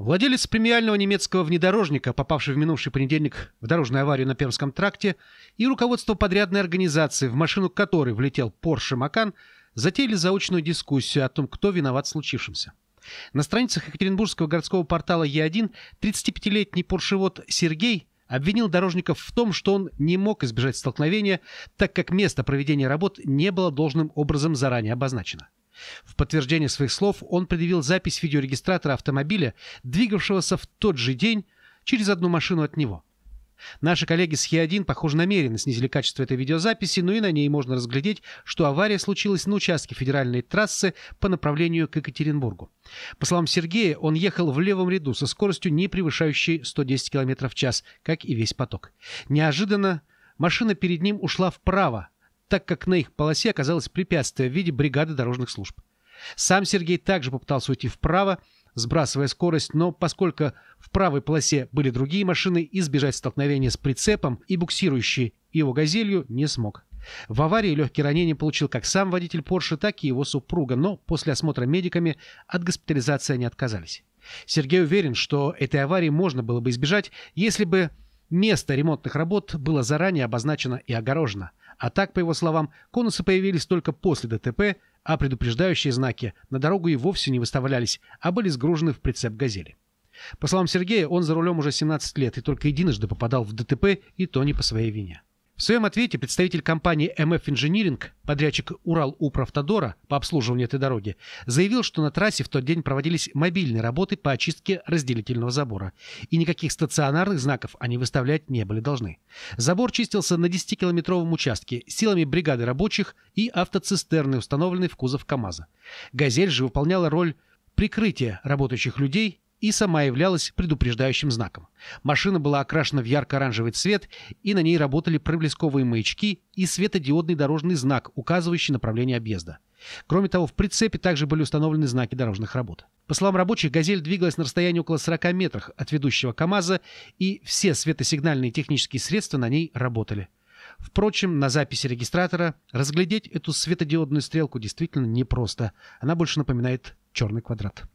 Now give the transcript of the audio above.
Владелец премиального немецкого внедорожника, попавший в минувший понедельник в дорожную аварию на Пермском тракте, и руководство подрядной организации, в машину которой влетел Porsche Macan, затеяли заочную дискуссию о том, кто виноват в случившемся. На страницах Екатеринбургского городского портала Е1 35-летний поршевод Сергей обвинил дорожников в том, что он не мог избежать столкновения, так как место проведения работ не было должным образом заранее обозначено. В подтверждение своих слов он предъявил запись видеорегистратора автомобиля, двигавшегося в тот же день через одну машину от него. Наши коллеги с Хе-1, похоже, намеренно снизили качество этой видеозаписи, но и на ней можно разглядеть, что авария случилась на участке федеральной трассы по направлению к Екатеринбургу. По словам Сергея, он ехал в левом ряду со скоростью, не превышающей 110 км в час, как и весь поток. Неожиданно машина перед ним ушла вправо, так как на их полосе оказалось препятствие в виде бригады дорожных служб. Сам Сергей также попытался уйти вправо, сбрасывая скорость, но поскольку в правой полосе были другие машины, избежать столкновения с прицепом и буксирующей его «Газелью» не смог. В аварии легкие ранения получил как сам водитель Порше, так и его супруга, но после осмотра медиками от госпитализации они отказались. Сергей уверен, что этой аварии можно было бы избежать, если бы Место ремонтных работ было заранее обозначено и огорожено. А так, по его словам, конусы появились только после ДТП, а предупреждающие знаки на дорогу и вовсе не выставлялись, а были сгружены в прицеп «Газели». По словам Сергея, он за рулем уже 17 лет и только единожды попадал в ДТП, и то не по своей вине. В своем ответе представитель компании MF Engineering, подрядчик урал Управтодора по обслуживанию этой дороги, заявил, что на трассе в тот день проводились мобильные работы по очистке разделительного забора, и никаких стационарных знаков они выставлять не были должны. Забор чистился на 10-километровом участке силами бригады рабочих и автоцистерны, установленной в кузов КАМАЗа. «Газель» же выполняла роль прикрытия работающих людей и сама являлась предупреждающим знаком. Машина была окрашена в ярко-оранжевый цвет, и на ней работали проблесковые маячки и светодиодный дорожный знак, указывающий направление объезда. Кроме того, в прицепе также были установлены знаки дорожных работ. По словам рабочих, «Газель» двигалась на расстоянии около 40 метров от ведущего КАМАЗа, и все светосигнальные технические средства на ней работали. Впрочем, на записи регистратора разглядеть эту светодиодную стрелку действительно непросто. Она больше напоминает черный квадрат.